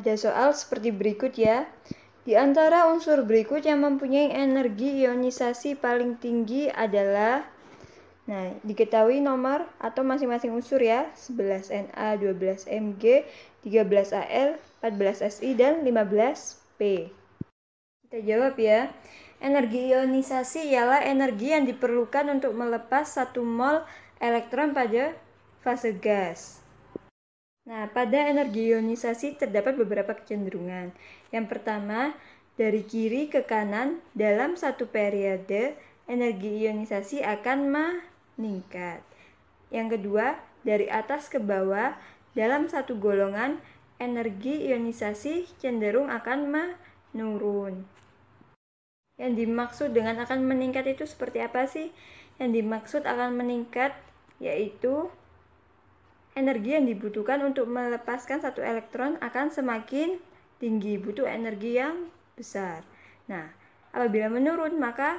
Ada soal seperti berikut ya. Di antara unsur berikut yang mempunyai energi ionisasi paling tinggi adalah Nah, diketahui nomor atau masing-masing unsur ya, 11Na, 12Mg, 13Al, 14Si, dan 15P. Kita jawab ya. Energi ionisasi ialah energi yang diperlukan untuk melepas satu mol elektron pada fase gas. Nah, pada energi ionisasi terdapat beberapa kecenderungan. Yang pertama, dari kiri ke kanan dalam satu periode, energi ionisasi akan meningkat. Yang kedua, dari atas ke bawah dalam satu golongan, energi ionisasi cenderung akan menurun. Yang dimaksud dengan akan meningkat itu seperti apa sih? Yang dimaksud akan meningkat yaitu energi yang dibutuhkan untuk melepaskan satu elektron akan semakin tinggi, butuh energi yang besar. Nah, apabila menurun maka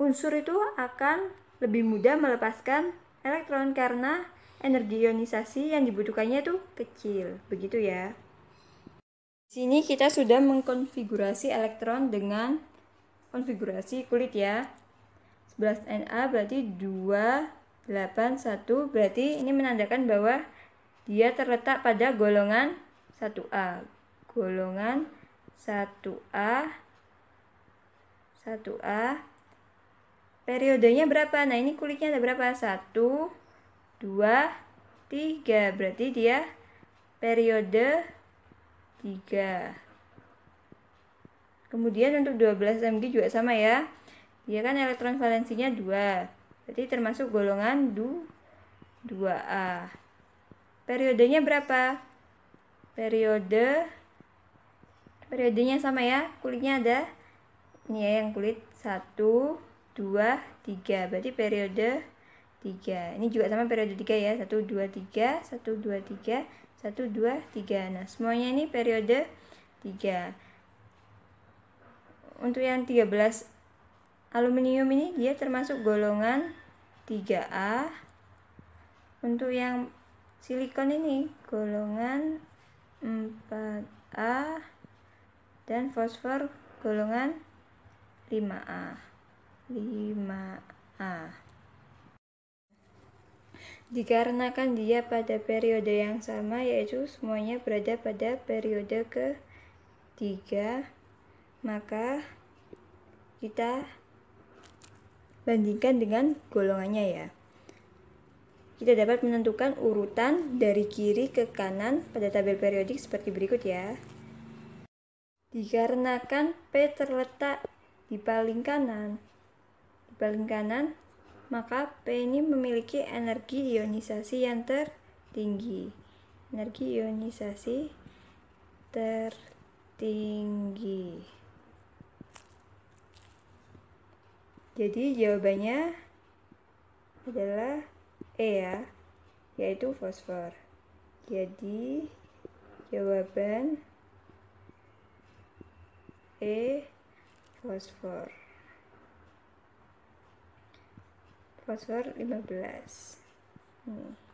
unsur itu akan lebih mudah melepaskan elektron karena energi ionisasi yang dibutuhkannya itu kecil. Begitu ya. Di sini kita sudah mengkonfigurasi elektron dengan konfigurasi kulit ya. 11Na berarti 2 8, 1 berarti ini menandakan bahwa dia terletak pada golongan 1A. Golongan 1A 1A periodenya berapa? Nah, ini kulitnya ada berapa? 1 2 3. Berarti dia periode 3. Kemudian untuk 12 Mg juga sama ya. Dia kan elektron valensinya 2 Berarti termasuk golongan du 2A. Periodenya berapa? Periode periodenya sama ya. Kulitnya ada ini ya yang kulit 1 2 3. Berarti periode 3. Ini juga sama periode 3 ya. 1 2 3 1 2 3 1 2 3. Nah, semuanya ini periode 3. Untuk yang 13 aluminium ini dia termasuk golongan 3A untuk yang silikon ini golongan 4A dan fosfor golongan 5A 5A dikarenakan dia pada periode yang sama yaitu semuanya berada pada periode ke 3 maka kita bandingkan dengan golongannya ya. Kita dapat menentukan urutan dari kiri ke kanan pada tabel periodik seperti berikut ya. Dikarenakan P terletak di paling kanan, di paling kanan, maka P ini memiliki energi ionisasi yang tertinggi. Energi ionisasi tertinggi. Jadi jawabannya adalah E ya, yaitu fosfor. Jadi jawaban E fosfor. Fosfor 15. Nih.